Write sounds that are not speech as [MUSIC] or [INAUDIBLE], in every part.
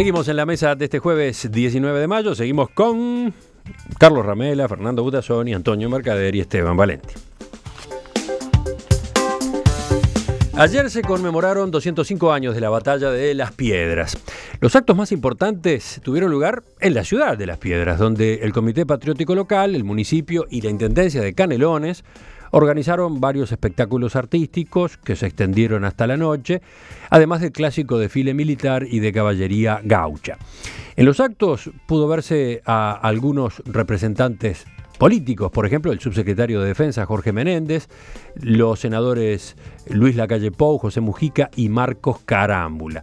Seguimos en la mesa de este jueves 19 de mayo, seguimos con Carlos Ramela, Fernando y Antonio Mercader y Esteban Valente. Ayer se conmemoraron 205 años de la Batalla de Las Piedras. Los actos más importantes tuvieron lugar en la ciudad de Las Piedras, donde el Comité Patriótico Local, el municipio y la Intendencia de Canelones organizaron varios espectáculos artísticos que se extendieron hasta la noche, además del clásico desfile militar y de caballería gaucha. En los actos pudo verse a algunos representantes políticos, por ejemplo, el subsecretario de Defensa Jorge Menéndez, los senadores Luis Lacalle Pou, José Mujica y Marcos Carámbula.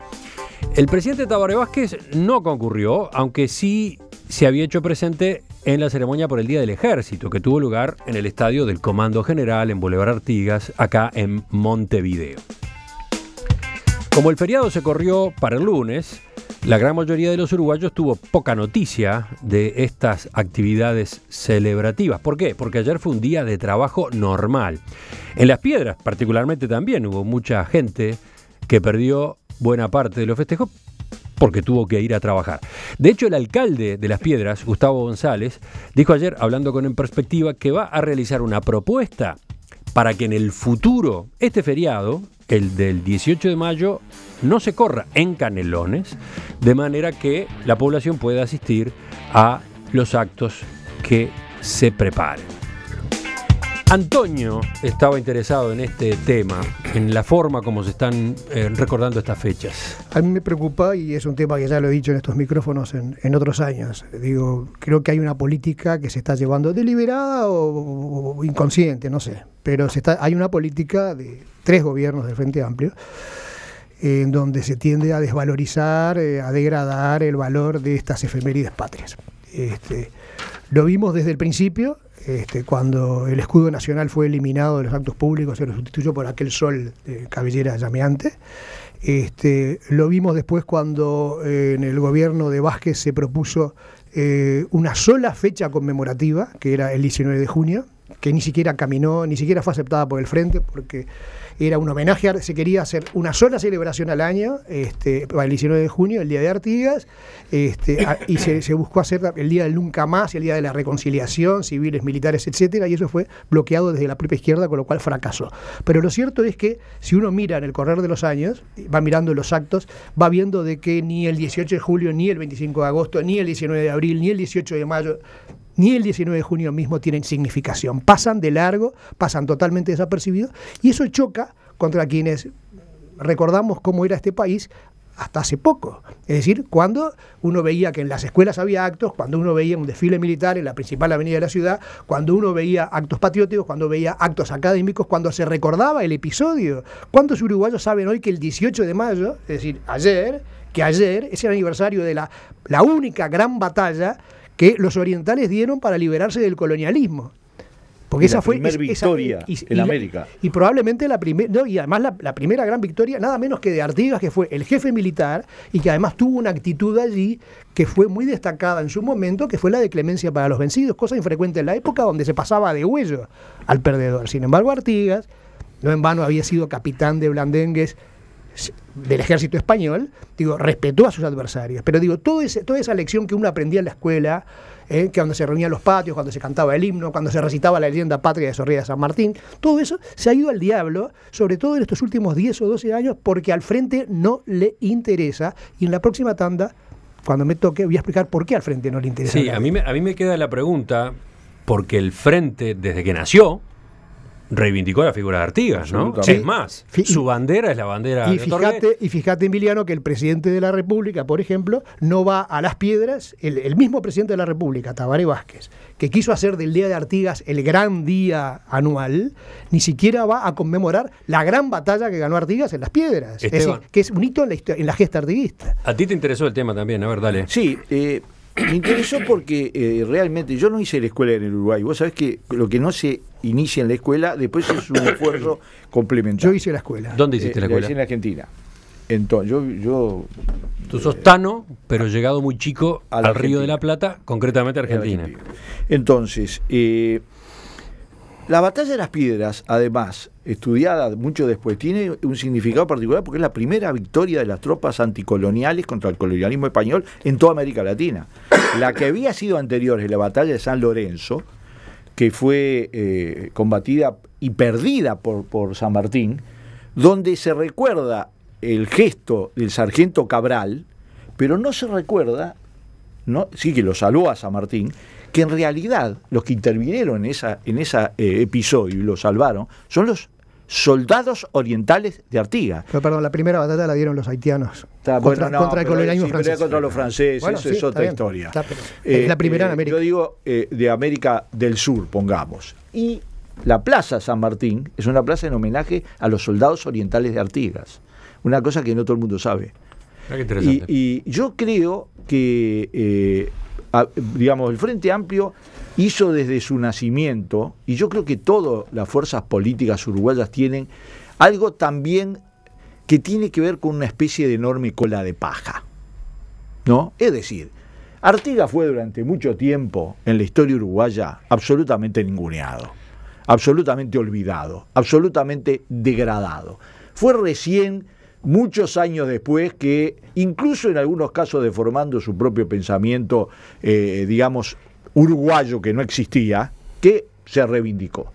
El presidente Tabaré Vázquez no concurrió, aunque sí se había hecho presente en la ceremonia por el Día del Ejército, que tuvo lugar en el estadio del Comando General en Boulevard Artigas, acá en Montevideo. Como el feriado se corrió para el lunes, la gran mayoría de los uruguayos tuvo poca noticia de estas actividades celebrativas. ¿Por qué? Porque ayer fue un día de trabajo normal. En Las Piedras, particularmente, también hubo mucha gente que perdió buena parte de los festejos, porque tuvo que ir a trabajar. De hecho, el alcalde de Las Piedras, Gustavo González, dijo ayer, hablando con En Perspectiva, que va a realizar una propuesta para que en el futuro, este feriado, el del 18 de mayo, no se corra en Canelones, de manera que la población pueda asistir a los actos que se preparen. Antonio estaba interesado en este tema, en la forma como se están eh, recordando estas fechas. A mí me preocupa, y es un tema que ya lo he dicho en estos micrófonos en, otros años, digo, creo que hay una política que se está llevando deliberada o, inconsciente, no sé, pero se hay una política de tres gobiernos del Frente Amplio en donde se tiende a desvalorizar, eh, a degradar el valor de estas efemérides patrias. Este, lo vimos desde el principio, este, cuando el escudo nacional fue eliminado de los actos públicos, se lo sustituyó por aquel sol de cabellera llameante. Este, lo vimos después cuando eh, en el gobierno de Vázquez se propuso eh, una sola fecha conmemorativa, que era el 19 de junio, que ni siquiera caminó, ni siquiera fue aceptada por el Frente, porque era un homenaje, se quería hacer una sola celebración al año, este, el 19 de junio, el Día de Artigas, este, y se, se, buscó hacer el Día del Nunca Más, el Día de la Reconciliación, civiles, militares, etcétera, y eso fue bloqueado desde la propia izquierda, con lo cual fracasó. Pero lo cierto es que si uno mira en el correr de los años, va mirando los actos, va viendo de que ni el 18 de julio, ni el 25 de agosto, ni el 19 de abril, ni el 18 de mayo ni el 19 de junio mismo tienen significación. Pasan de largo, pasan totalmente desapercibidos y eso choca contra quienes recordamos cómo era este país hasta hace poco. Es decir, cuando uno veía que en las escuelas había actos, cuando uno veía un desfile militar en la principal avenida de la ciudad, cuando uno veía actos patrióticos, cuando veía actos académicos, cuando se recordaba el episodio. ¿Cuántos uruguayos saben hoy que el 18 de mayo, es decir, ayer, que ayer es el aniversario de la, la única gran batalla que los orientales dieron para liberarse del colonialismo. Porque esa fue esa, victoria en América. Y probablemente la primera, y además la, la, primera gran victoria, nada menos que de Artigas, que fue el jefe militar y que además tuvo una actitud allí que fue muy destacada en su momento, que fue la de clemencia para los vencidos, cosa infrecuente en la época donde se pasaba de huello al perdedor. Sin embargo, Artigas, no en vano había sido capitán de Blandengues del ejército español, digo, respetó a sus adversarios. Pero digo, todo toda esa lección que uno aprendía en la escuela, eh, que cuando se en los patios, cuando se cantaba el himno, cuando se recitaba la leyenda patria de Zorrilla de San Martín, todo eso se ha ido al diablo, sobre todo en estos últimos 10 o 12 años, porque al frente no le interesa. Y en la próxima tanda, cuando me toque, voy a explicar por qué al frente no le interesa. Sí, a mí, a mí me queda la pregunta, porque el frente, desde que nació, reivindicó la figura de Artigas, ¿no? Es más, su bandera es la bandera y fíjate, Y fíjate, Emiliano, que el presidente de la República, por ejemplo, no va a las piedras, el, mismo presidente de la República, Tabaré Vázquez, que quiso hacer del Día de Artigas el gran día anual, ni siquiera va a conmemorar la gran batalla que ganó Artigas en las piedras. que es un hito en la, en la, gesta artiguista. A ti te interesó el tema también, a ver, dale. Sí, eh, me interesó porque eh, realmente yo no hice la escuela en el Uruguay. Vos sabés que lo que no se inicia en la escuela, después es un [COUGHS] esfuerzo complementario. Yo hice la escuela. ¿Dónde hiciste eh, la escuela? La en Argentina. Entonces, yo, Tú sos Tano, pero llegado muy chico al Río de la Plata, concretamente a Argentina. Entonces, eh, la batalla de las piedras, además, estudiada mucho después, tiene un significado particular porque es la primera victoria de las tropas anticoloniales contra el colonialismo español en toda América Latina. La que había sido anterior es la batalla de San Lorenzo, que fue eh, combatida y perdida por, San Martín, donde se recuerda el gesto del sargento Cabral, pero no se recuerda, ¿no? sí que lo salvó a San Martín, que en realidad los que intervinieron en ese en eh, episodio y lo salvaron son los soldados orientales de Artigas. Pero perdón, la primera batalla la dieron los haitianos. contra, contra el colonialismo franceses, eso es otra historia. es la eh, primera en eh, América. Yo digo de América del Sur, pongamos. Y la Plaza San Martín es una plaza en homenaje a los soldados orientales de Artigas. Una cosa que no todo el mundo sabe. y, yo creo que digamos, el Frente Amplio hizo desde su nacimiento, y yo creo que todas las fuerzas políticas uruguayas tienen, algo también que tiene que ver con una especie de enorme cola de paja. ¿No? Es decir, Artigas fue durante mucho tiempo en la historia uruguaya absolutamente ninguneado, absolutamente olvidado, absolutamente degradado. Fue recién muchos años después que, incluso en algunos casos deformando su propio pensamiento, eh, digamos, uruguayo que no existía, que se reivindicó.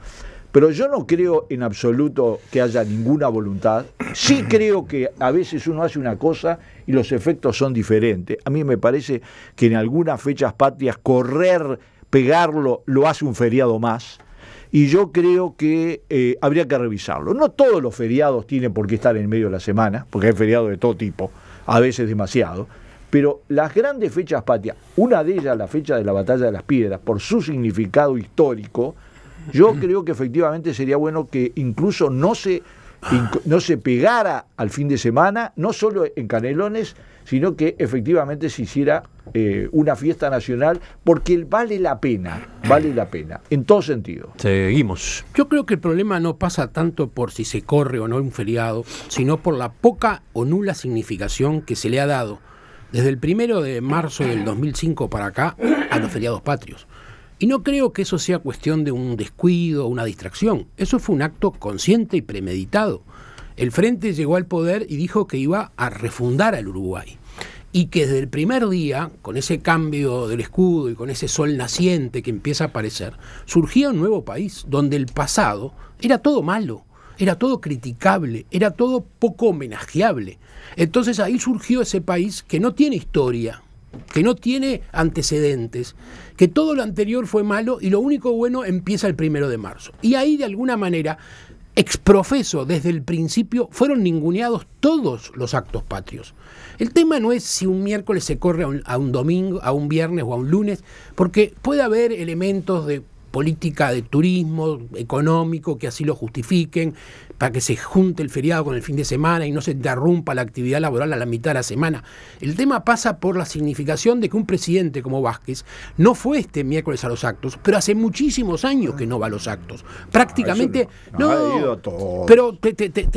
Pero yo no creo en absoluto que haya ninguna voluntad. Sí [CLEARS THROAT] creo que a veces uno hace una cosa y los efectos son diferentes. A mí me parece que en algunas fechas patrias correr, pegarlo, lo hace un feriado más y yo creo que eh, habría que revisarlo. No todos los feriados tienen por qué estar en medio de la semana, porque hay feriados de todo tipo, a veces demasiado, pero las grandes fechas patrias, una de ellas la fecha de la Batalla de las Piedras, por su significado histórico, yo [CLEARS THROAT] creo que efectivamente sería bueno que incluso no se, no se pegara al fin de semana, no solo en Canelones, sino que efectivamente se hiciera eh, una fiesta nacional porque vale la pena, vale la pena, en todo sentido. Seguimos. Yo creo que el problema no pasa tanto por si se corre o no un feriado, sino por la poca o nula significación que se le ha dado desde el primero de marzo del 2005 para acá a los feriados patrios. Y no creo que eso sea cuestión de un descuido, o una distracción. Eso fue un acto consciente y premeditado. El Frente llegó al poder y dijo que iba a refundar al Uruguay. Y que desde el primer día, con ese cambio del escudo y con ese sol naciente que empieza a aparecer, surgía un nuevo país donde el pasado era todo malo, era todo criticable, era todo poco homenajeable. Entonces ahí surgió ese país que no tiene historia, que no tiene antecedentes, que todo lo anterior fue malo y lo único bueno empieza el primero de marzo. Y ahí de alguna manera exprofeso desde el principio, fueron ninguneados todos los actos patrios. El tema no es si un miércoles se corre a un, domingo, a un viernes o a un lunes, porque puede haber elementos de política de turismo, económico, que así lo justifiquen, para que se junte el feriado con el fin de semana y no se interrumpa la actividad laboral a la mitad de la semana. El tema pasa por la significación de que un presidente como Vázquez no fue este miércoles a los actos, pero hace muchísimos años que no va a los actos. Ah, Prácticamente, no, pero te, te,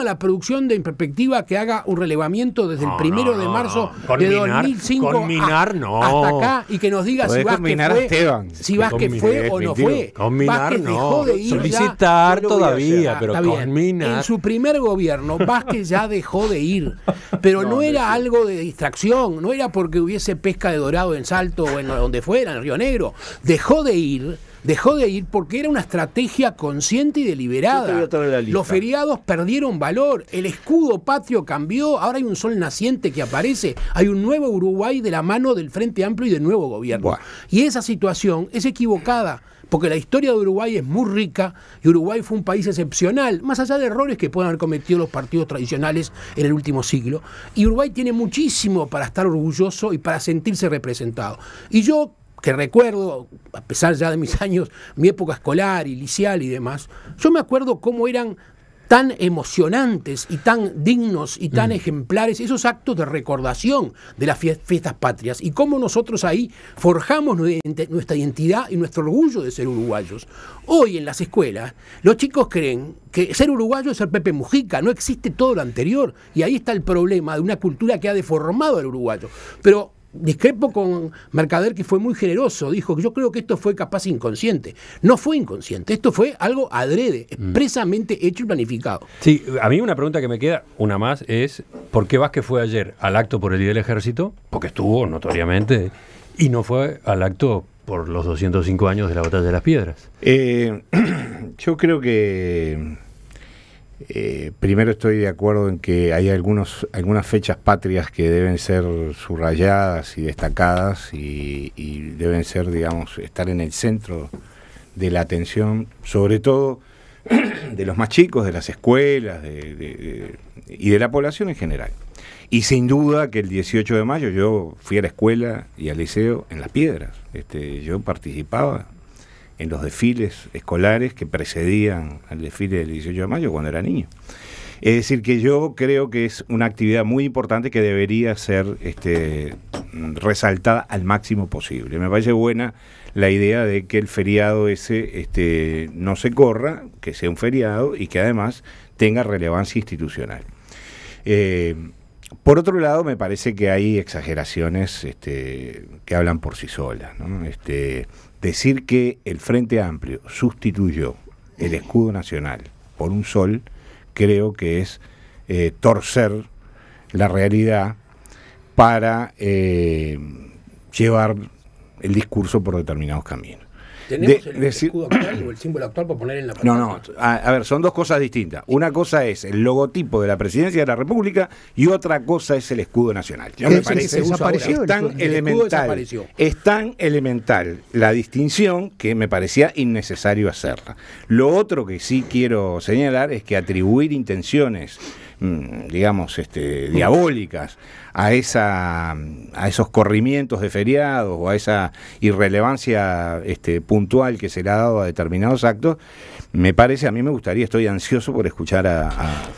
a la producción de perspectiva que haga un relevamiento desde el primero de marzo de 2005 hasta acá y que nos diga si Vázquez si Vázquez fue eh, o no fue. de ir Solicitar todavía, pero En su primer gobierno, Vázquez ya dejó de ir. Pero no, era algo de distracción, no era porque hubiese pesca de dorado en Salto o en donde fuera, en Río Negro. Dejó de ir dejó de ir porque era una estrategia consciente y deliberada. Los feriados perdieron valor, el escudo patrio cambió, ahora hay un sol naciente que aparece, hay un nuevo Uruguay de la mano del Frente Amplio y del nuevo gobierno. Y esa situación es equivocada porque la historia de Uruguay es muy rica y Uruguay fue un país excepcional, más allá de errores que puedan haber cometido los partidos tradicionales en el último siglo. Y Uruguay tiene muchísimo para estar orgulloso y para sentirse representado. Y yo que recuerdo, a pesar ya de mis [LAUGHS] años, mi época escolar y liceal y demás, yo me acuerdo cómo eran tan emocionantes y tan dignos y tan mm. ejemplares esos actos de recordación de las fiestas patrias y cómo nosotros ahí forjamos nuestra identidad y nuestro orgullo de ser uruguayos. Hoy en las escuelas los chicos creen que ser uruguayo es ser Pepe Mujica, no existe todo lo anterior y ahí está el problema de una cultura que ha deformado al uruguayo. Pero discrepo con Mercader que fue muy generoso, dijo que yo creo que esto fue capaz inconsciente. No fue inconsciente, esto fue algo adrede, mm. expresamente hecho y planificado. Sí, a mí una pregunta que me queda, una más, es ¿por qué Vázquez fue ayer al acto por el día del ejército? Porque estuvo notoriamente y no fue al acto por los 205 años de la batalla de las piedras. Eh, [CLEARS THROAT] yo creo que eh, primero estoy de acuerdo en que hay algunos, algunas fechas patrias que deben ser subrayadas y destacadas y, deben ser, digamos, estar en el centro de la atención, sobre todo [CLEARS THROAT] de los más chicos, de las escuelas y de la población en general. Y sin duda que el 18 de mayo yo fui a la escuela y al liceo en Las Piedras. Este, yo participaba en los desfiles escolares que precedían al desfile del 18 de mayo cuando era niño. Es decir, que yo creo que es una actividad muy importante que debería ser este, resaltada al máximo posible. Me parece buena la idea de que el feriado ese este, no se corra, que sea un feriado y que además tenga relevancia institucional. Eh, por otro lado, me parece que hay exageraciones este, que hablan por sí solas. ¿no? Este, Decir que el Frente Amplio sustituyó el escudo nacional por un sol, creo que es eh, torcer la realidad para eh, llevar el discurso por determinados caminos. ¿Tenemos el, escudo actual o el símbolo actual para poner en la pantalla? No, no, a, ver, son dos cosas distintas. Una cosa es el logotipo de la presidencia de la República y otra cosa es el escudo nacional. me parece tan elemental. Es tan elemental la distinción que me parecía innecesario hacerla. Lo otro que sí quiero señalar es que atribuir intenciones Mm, digamos, este, diabólicas a, esa, a esos corrimientos de feriados o a esa irrelevancia este, puntual que se le ha dado a determinados actos, me parece, a mí me gustaría, estoy ansioso por escuchar a,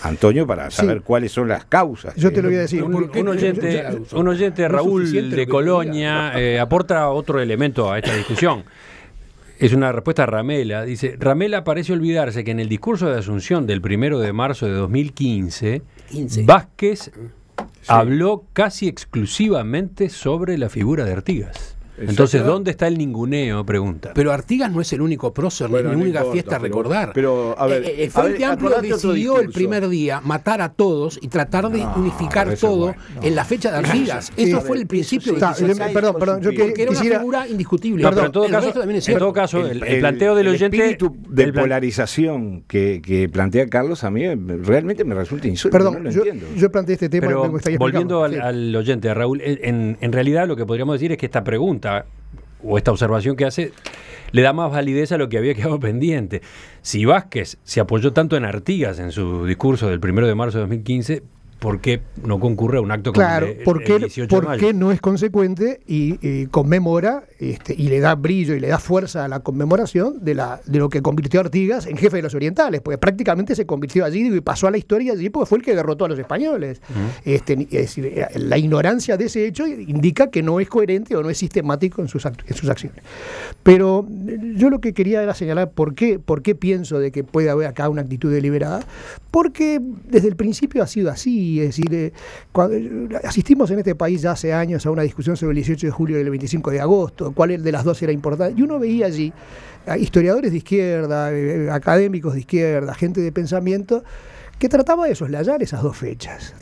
Antonio para saber cuáles son las causas. Yo te lo voy a decir. Un, oyente, un oyente Raúl de Colonia eh, aporta otro elemento a esta discusión. Es una respuesta Ramela. Dice, Ramela parece olvidarse que en el discurso de Asunción del primero de marzo de 2015, Vázquez habló casi exclusivamente sobre la figura de Artigas. Entonces, ¿dónde está el ninguneo? Pregunta. Pero Artigas no es el único prócer, ni la única fiesta a recordar. Pero, a ver, el eh, eh, eh, Amplio decidió el primer día matar a todos y tratar de unificar todo en la fecha de Artigas. Eso fue el principio está, de Perdón, perdón, yo que, era una figura indiscutible. en todo caso, es en todo caso el, planteo del oyente. El espíritu de polarización que, plantea Carlos a mí realmente me resulta insulto. Perdón, yo, planteé este tema. volviendo al, oyente, Raúl, en realidad lo que podríamos decir es que esta pregunta o esta observación que hace le da más validez a lo que había quedado [LAUGHS] pendiente. Si Vázquez se apoyó tanto en Artigas en su discurso del primero de marzo de 2015, ¿por qué no concurre a un acto claro, como el, porque, de mayo? porque no es consecuente y, conmemora este, y le da brillo y le da fuerza a la conmemoración de, la, de lo que convirtió a Artigas en jefe de los orientales, porque prácticamente se convirtió allí y pasó a la historia allí porque fue el que derrotó a los españoles. este, decir, eh, la ignorancia de ese hecho indica que no es coherente o no es sistemático en sus, en sus acciones. Pero eh, yo lo que quería era señalar por qué, por qué pienso de que puede haber acá una actitud deliberada, porque desde el principio ha sido así es decir, eh, cuando, asistimos en este país ya hace años a una discusión sobre el 18 de julio y el 25 de agosto, cuál de las dos era importante, y uno veía allí historiadores de izquierda, eh, académicos de izquierda, gente de pensamiento, que trataba de soslayar esas dos fechas.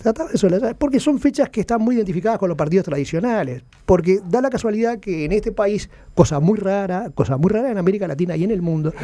porque son fechas que están muy identificadas con los partidos tradicionales. Porque da la casualidad que en este país, cosa muy rara, cosa muy rara en América Latina y en el mundo,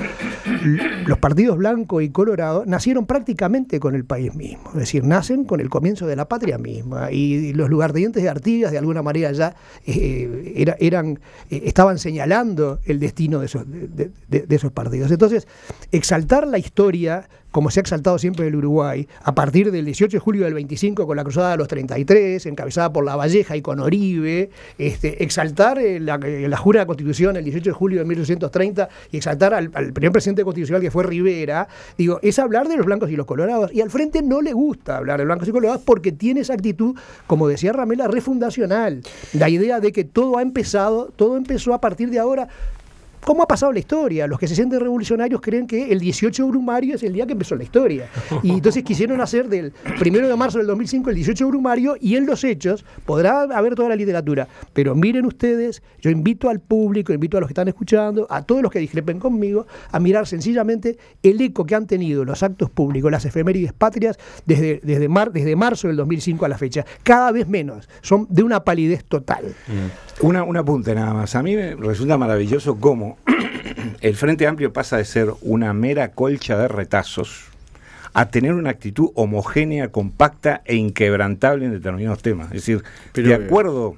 los partidos blanco y colorado nacieron prácticamente con el país mismo. Es decir, nacen con el comienzo de la patria misma. Y los lugartenientes de Artigas, de alguna manera, ya eh, eran, eh, estaban señalando el destino de esos partidos. Entonces, exaltar la historia como se ha exaltado siempre el Uruguay, a partir del 18 de julio del 25 con la Cruzada de los 33, encabezada por La Valleja y con Oribe, este, exaltar eh, eh, la, Jura de la Constitución el 18 de julio de 1830 y exaltar al, primer presidente constitucional que fue Rivera, digo, es hablar de los blancos y los colorados. Y al frente no le gusta hablar de blancos y colorados porque tiene esa actitud, como decía Ramela, refundacional. La idea de que todo ha empezado, todo empezó a partir de ahora. ¿Cómo ha pasado la historia? Los que se sienten revolucionarios creen que el 18 de brumario es el día que empezó la historia. Y entonces quisieron hacer del 1 de marzo del 2005 el 18 de brumario y en los hechos podrá haber toda la literatura. Pero miren ustedes, yo invito al público, invito a los que están escuchando, a todos los que discrepen conmigo, a mirar sencillamente el eco que han tenido los actos públicos, las efemérides patrias, desde, desde, marzo del 2005 a la fecha. Cada vez menos. Son de una palidez total. Mm. Una, punta apunte nada más. A mí me resulta maravilloso cómo el Frente Amplio pasa de ser una mera colcha de retazos a tener una actitud homogénea, compacta e inquebrantable en determinados temas. Es decir, de eh, acuerdo,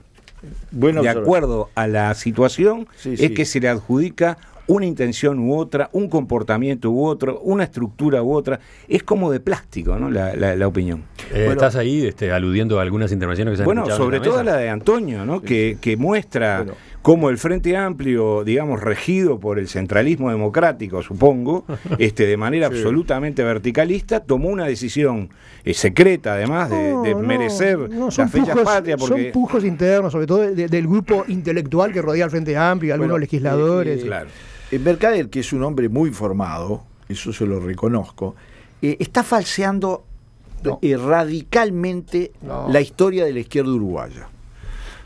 bueno, de acuerdo a la situación, es que se le adjudica una intención u otra, un comportamiento u otro, una estructura u otra. Es como de plástico, ¿no? La, opinión. Eh, estás ahí este, aludiendo a algunas intervenciones que se han Bueno, sobre todo la de Antonio, ¿no? que, muestra cómo el Frente Amplio, digamos, regido por el centralismo democrático, supongo, [LAUGHS] este, de manera absolutamente verticalista, tomó una decisión eh, secreta, además, de, merecer la son patria. Son pujos internos, sobre todo del grupo intelectual que rodea al Frente Amplio, algunos legisladores. Eh, claro. Eh, Mercader, que es un hombre muy formado, eso se lo reconozco, eh, está falseando eh, radicalmente la historia de la izquierda uruguaya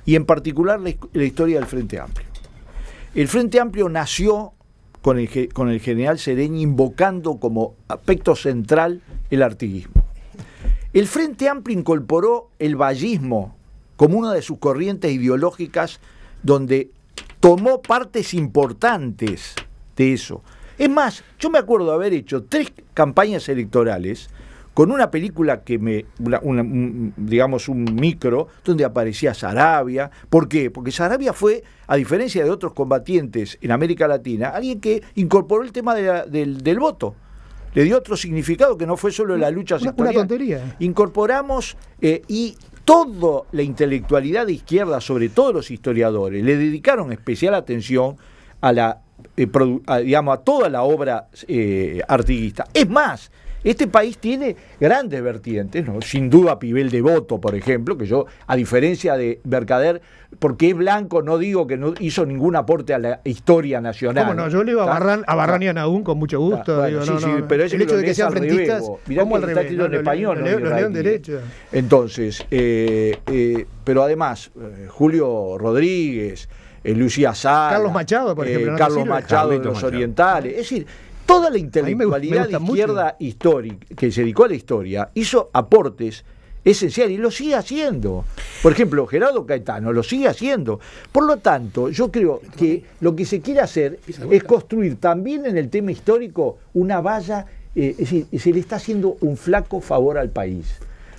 y en particular la, historia del Frente Amplio. El Frente Amplio nació con el, con el general Sereñi invocando como aspecto central el artiguismo. El Frente Amplio incorporó el vallismo como una de sus corrientes ideológicas donde tomó partes importantes de eso. Es más, yo me acuerdo haber hecho tres campañas electorales con una película que me, digamos, un micro, donde aparecía Sarabia. ¿Por qué? Porque Sarabia fue, a diferencia de otros combatientes en América Latina, alguien que incorporó el tema del, voto. Le dio otro significado que no fue solo la lucha sectorial. Una tontería. Incorporamos eh, y toda la intelectualidad de izquierda, sobre todo los historiadores, le dedicaron especial atención a la eh, digamos, a toda la obra eh, artiguista. Es más, este país tiene grandes vertientes, sin duda Pibel de voto, por ejemplo, que yo, a diferencia de Mercader, porque es blanco, no digo que no hizo ningún aporte a la historia nacional. ¿Cómo no? Yo le iba a Barran, aún con mucho gusto. sí, sí, pero es el hecho de que sean frentistas, Mirá ¿cómo en español. Lo, leo derecho. Entonces, eh, eh, pero además, eh, Julio Rodríguez, Lucía Sá, Carlos Machado, por ejemplo. Carlos Machado de los Orientales. Es decir, Toda la intelectualidad de izquierda histórica que se dedicó a la historia hizo aportes esenciales y lo sigue haciendo. Por ejemplo, Gerardo Caetano lo sigue haciendo. Por lo tanto, yo creo que lo que se quiere hacer es construir también en el tema histórico una valla, eh, es decir, se le está haciendo un flaco favor al país.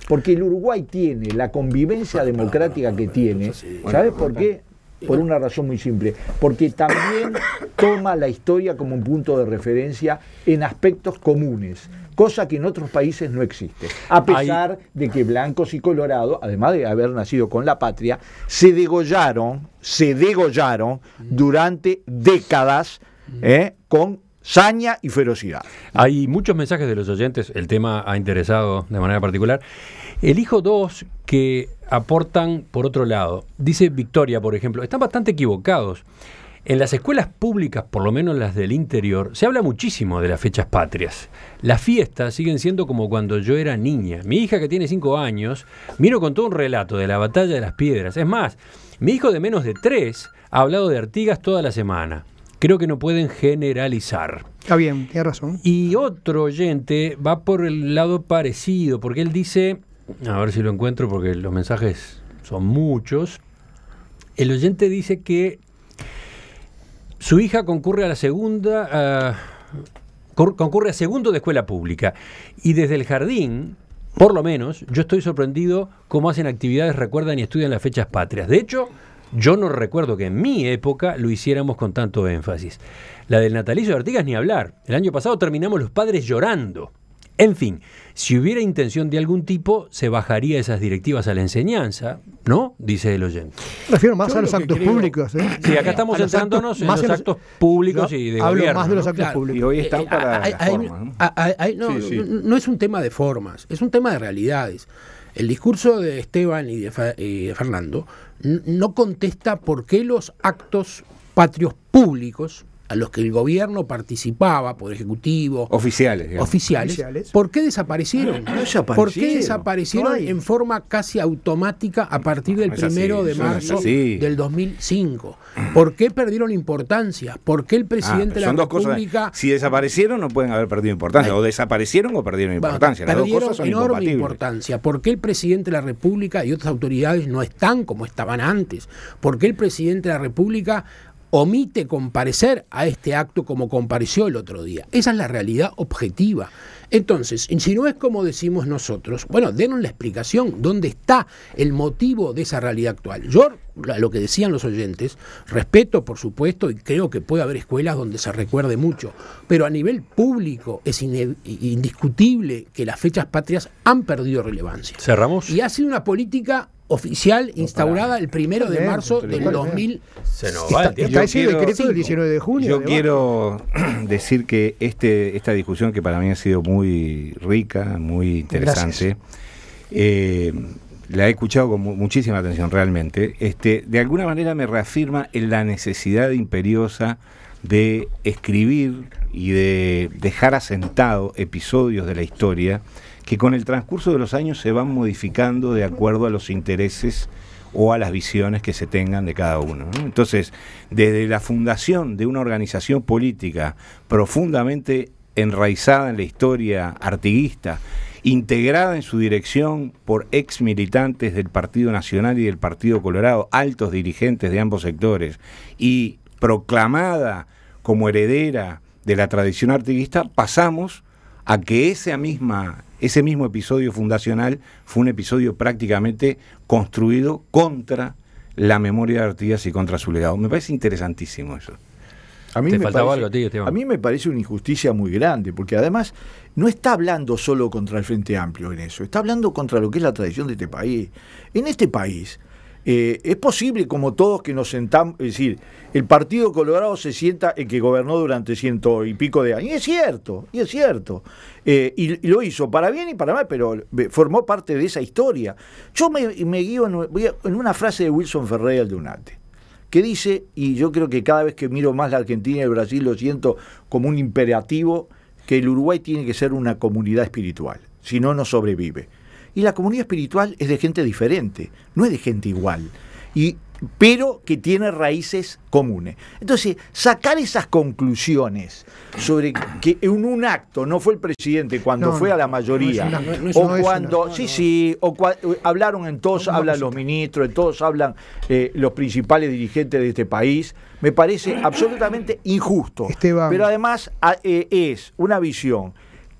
Porque el Uruguay tiene la convivencia democrática que tiene. ¿Sabes por qué? Por una razón muy simple, porque también [COUGHS] toma la historia como un punto de referencia en aspectos comunes, cosa que en otros países no existe. A pesar de que blancos y colorados, además de haber nacido con la patria, se degollaron, se degollaron mm. durante décadas mm. ¿eh? con saña y ferocidad. Hay muchos mensajes de los oyentes, el tema ha interesado de manera particular. Elijo dos que aportan por otro lado. Dice Victoria, por ejemplo, están bastante equivocados. En las escuelas públicas, por lo menos las del interior, se habla muchísimo de las fechas patrias. Las fiestas siguen siendo como cuando yo era niña. Mi hija que tiene cinco años, miro con todo un relato de la batalla de las piedras. Es más, mi hijo de menos de tres ha hablado de Artigas toda la semana. Creo que no pueden generalizar. Está bien, tiene razón. Y otro oyente va por el lado parecido, porque él dice, a ver si lo encuentro porque los mensajes son muchos. El oyente dice que su hija concurre a la segunda, concurre a segundo de escuela pública y desde el jardín por lo menos, yo estoy sorprendido cómo hacen actividades, recuerdan y estudian las fechas patrias. De hecho, yo no recuerdo que en mi época lo hiciéramos con tanto énfasis. La del natalicio de Artigas ni hablar. El año pasado terminamos los padres llorando en fin, si hubiera intención de algún tipo, se bajaría esas directivas a la enseñanza, ¿no? Dice el oyente. Refiero más a los actos públicos. ¿eh? Sí, acá estamos centrándonos en los, actos públicos y de Hablo más de los actos públicos. Y hoy están para ¿no? es un tema de formas, es un tema de realidades. El discurso de Esteban y y de eh, Fernando no contesta por qué los actos patrios públicos a los que el gobierno participaba por ejecutivo. Oficiales. Oficiales. ¿Por qué desaparecieron? Ah, ¿Por qué desaparecieron en forma casi automática a partir del primero de marzo del 2005? ¿Por qué perdieron importancia? ¿Por qué el presidente ah, de la República... Si desaparecieron no pueden haber perdido importancia. O desaparecieron o perdieron importancia. dos cosas son enorme importancia. ¿Por qué el presidente de la República y otras autoridades no están como estaban antes? ¿Por qué el presidente de la República omite comparecer a este acto como compareció el otro día. Esa es la realidad objetiva. Entonces, si no es como decimos nosotros, bueno, denos la explicación, ¿dónde está el motivo de esa realidad actual? Yo, lo que decían los oyentes, respeto, por supuesto, y creo que puede haber escuelas donde se recuerde mucho, pero a nivel público es indiscutible que las fechas patrias han perdido relevancia. Cerramos. Y ha sido una política oficial instaurada el primero de marzo del 2000. Se nos el 19 de junio. Yo quiero [CLEARS THROAT] decir que este, esta discusión, que para mí ha sido muy rica, muy interesante, eh, la he escuchado con muchísima atención realmente, este, de alguna manera me reafirma en la necesidad imperiosa de escribir y de dejar asentado episodios de la historia que con el transcurso de los años se van modificando de acuerdo a los intereses o a las visiones que se tengan de cada uno. Entonces, desde la fundación de una organización política profundamente enraizada en la historia artiguista, integrada en su dirección por ex militantes del Partido Nacional y del Partido Colorado, altos dirigentes de ambos sectores, y proclamada como heredera de la tradición artiguista, pasamos a que esa misma ese mismo episodio fundacional fue un episodio prácticamente construido contra la memoria de Artigas y contra su legado. Me parece interesantísimo eso. A mí, a mí me parece una injusticia muy grande, porque además no está hablando solo contra el Frente Amplio en eso, está hablando contra lo que es la tradición de este país. En este país eh, es posible, como todos que nos sentamos, es decir, el Partido Colorado se sienta el que gobernó durante ciento y pico de años. Y es cierto, y es cierto. Eh, y, lo hizo para bien y para mal, pero formó parte de esa historia. Yo me, guío en, una frase de Wilson Ferreira de Unate, que dice, y yo creo que cada vez que miro más la Argentina y el Brasil lo siento como un imperativo, que el Uruguay tiene que ser una comunidad espiritual, si no, no sobrevive. Y la comunidad espiritual es de gente diferente, no es de gente igual. Y, pero que tiene raíces comunes. Entonces, sacar esas conclusiones sobre que en un acto no fue el presidente cuando fue a la mayoría, o cuando, sí, sí, o hablaron en todos, hablan los ministros, en todos hablan eh, los principales dirigentes de este país, me parece absolutamente injusto. Esteban. Pero además eh, es una visión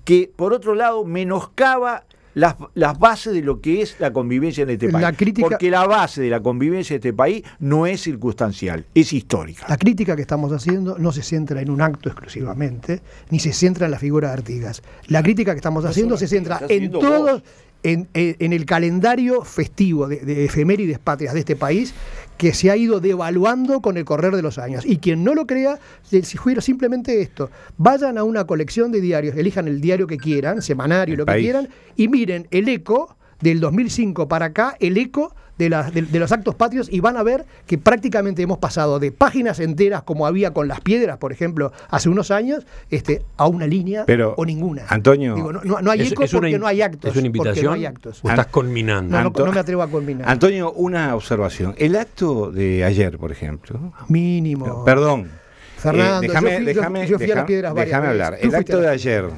que, por otro lado, menoscaba las, las bases de lo que es la convivencia en este país. Porque la base de la convivencia de este país no es circunstancial, es histórica. La crítica que estamos haciendo no se centra en un acto exclusivamente, ni se centra en la figura de Artigas. La crítica que estamos haciendo se centra en todos en, el calendario festivo de, efemérides patrias de este país que se ha ido devaluando con el correr de los años. Y quien no lo crea, fuera simplemente esto. Vayan a una colección de diarios, elijan el diario que quieran, semanario, lo que quieran, y miren el eco del 2005 para acá, el eco de, los actos patrios y van a ver que prácticamente hemos pasado de páginas enteras, como había con las piedras, por ejemplo, hace unos años, este, a una línea o ninguna. Antonio, no, hay eco porque no hay actos. una No hay actos. estás culminando. No, me atrevo a culminar. Antonio, una observación. El acto de ayer, por ejemplo. Mínimo. Perdón. Fernando, eh, déjame, déjame hablar. El acto de ayer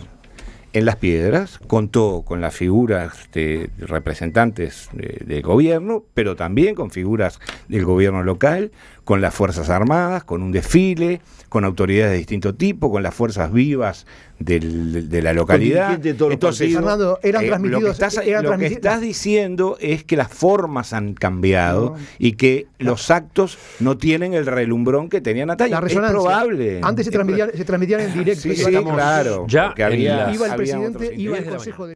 en Las Piedras, contó con las figuras de representantes del de gobierno, pero también con figuras del gobierno local, con las Fuerzas Armadas, con un desfile, con autoridades de distinto tipo, con las fuerzas vivas del, de, la localidad. De Entonces, Fernando, eran eh, transmitidos, lo que, estás, diciendo es que las formas han cambiado y que los actos no tienen el relumbrón que tenían resonancia. Es probable. Antes se transmitían, se transmitían en ah, directo. Sí, claro. Ya había, iba el presidente, iba el consejo de...